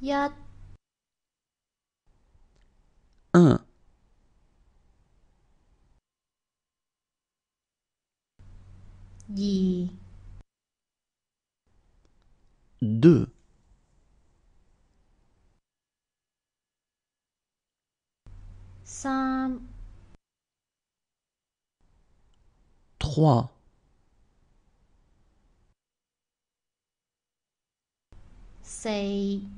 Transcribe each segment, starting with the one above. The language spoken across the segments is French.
1 1 2 2 3 3 4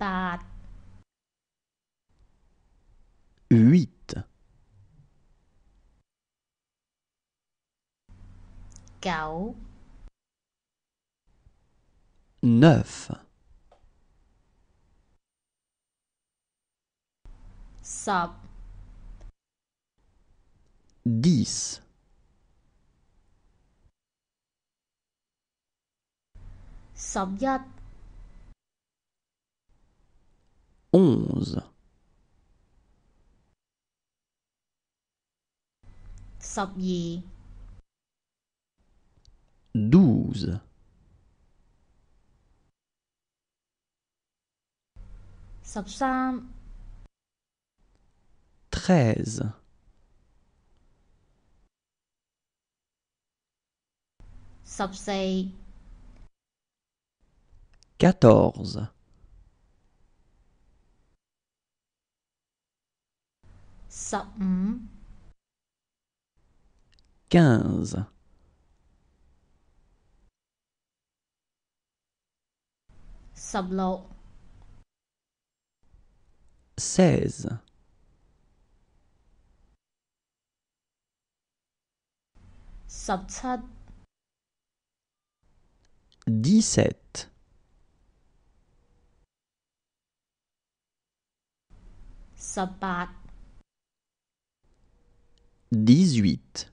8 huit 9 neuf 10 dix 11 11 12 12 13 14十五 quinze, seize, dix-sept, 18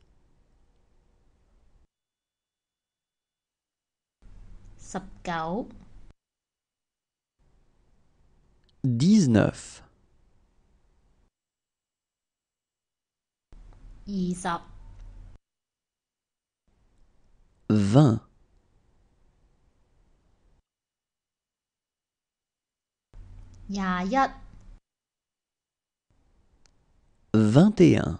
19 19 20 20 21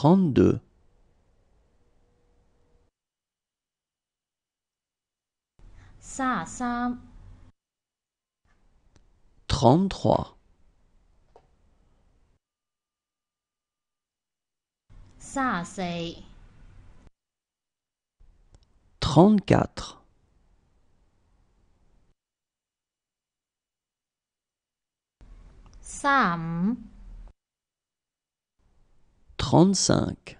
32 33 34 34 trente-cinq.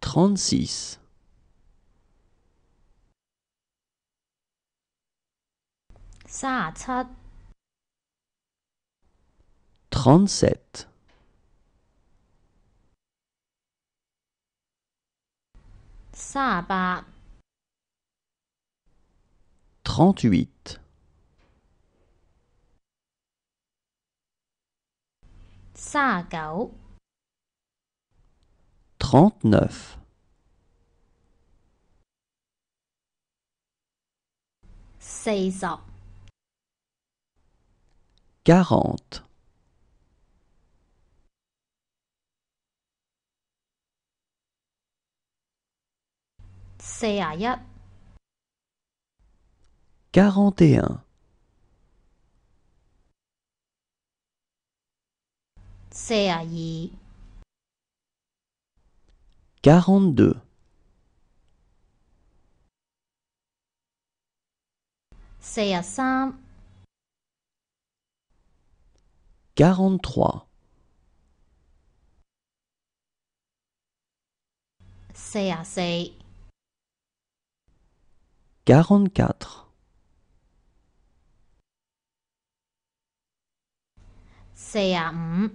Trente-six. Trente-sept. trente trente-huit. Trente-neuf. Quarante. Quarante. 41 42 43 44四啊五，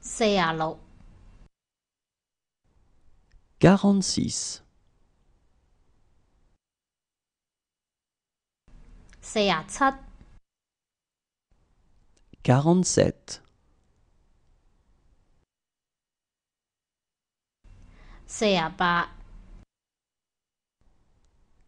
四啊六，四啊七，四啊八。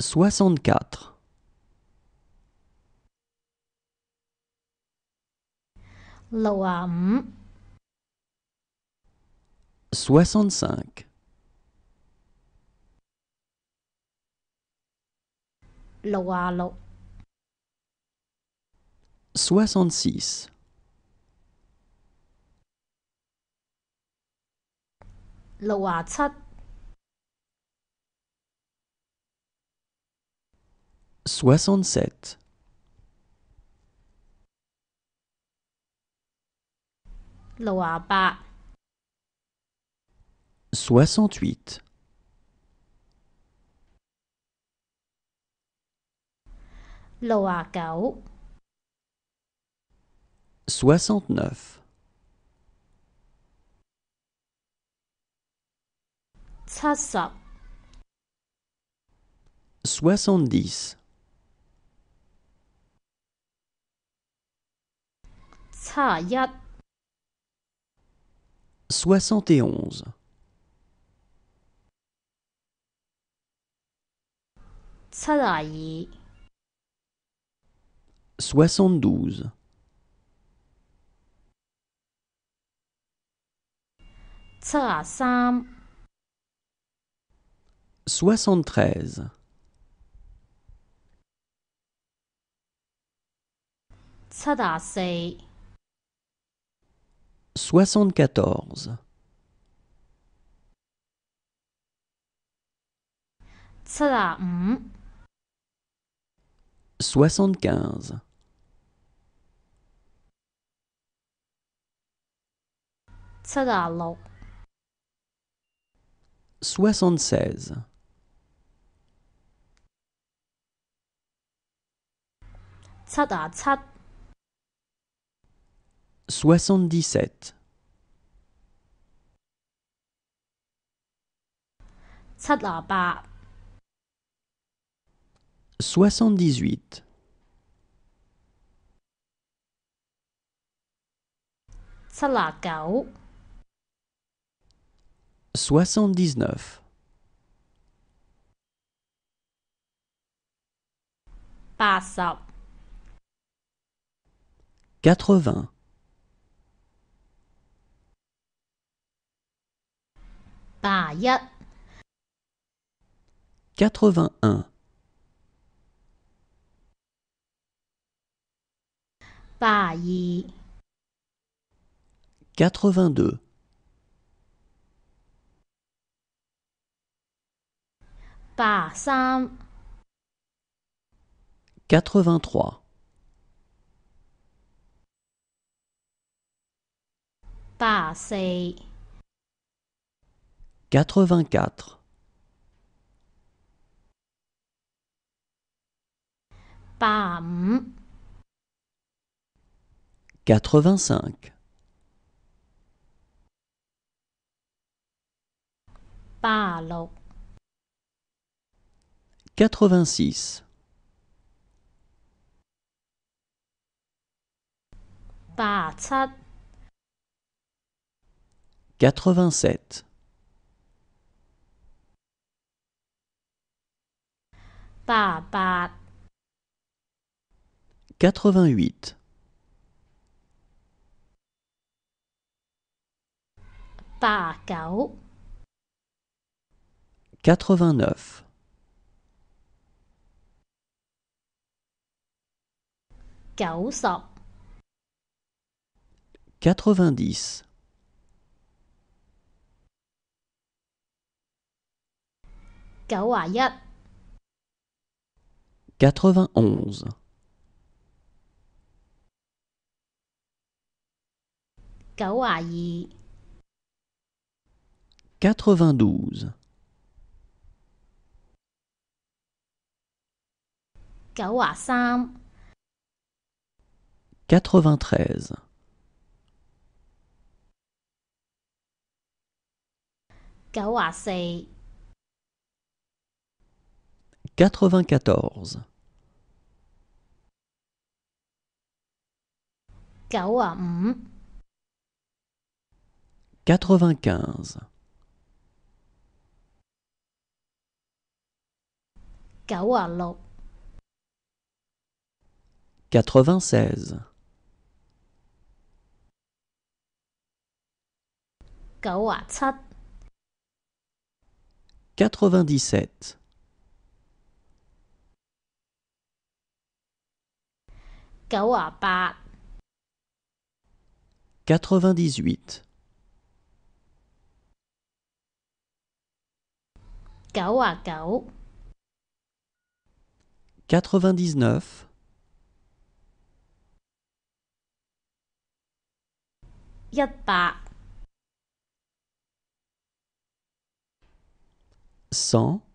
64 65 65 66 67 soixante-sept soixante-huit soixante-neuf soixante-dix soixante et onze, soixante-douze, soixante-treize, soixante-treize soixante-quatorze. Soixante-quinze. Soixante-seize. Soixante-dix-sept. Soixante-dix-huit. Soixante-dix-neuf. Quatre-vingts. 八一，八二，八三，八四。84 85 86 87 Tả bạt 88 Tả cáo 89 Cáo sọc 90 Cáo à nhất 91 92 92 93 94 95 96 97 98 98 99 99 100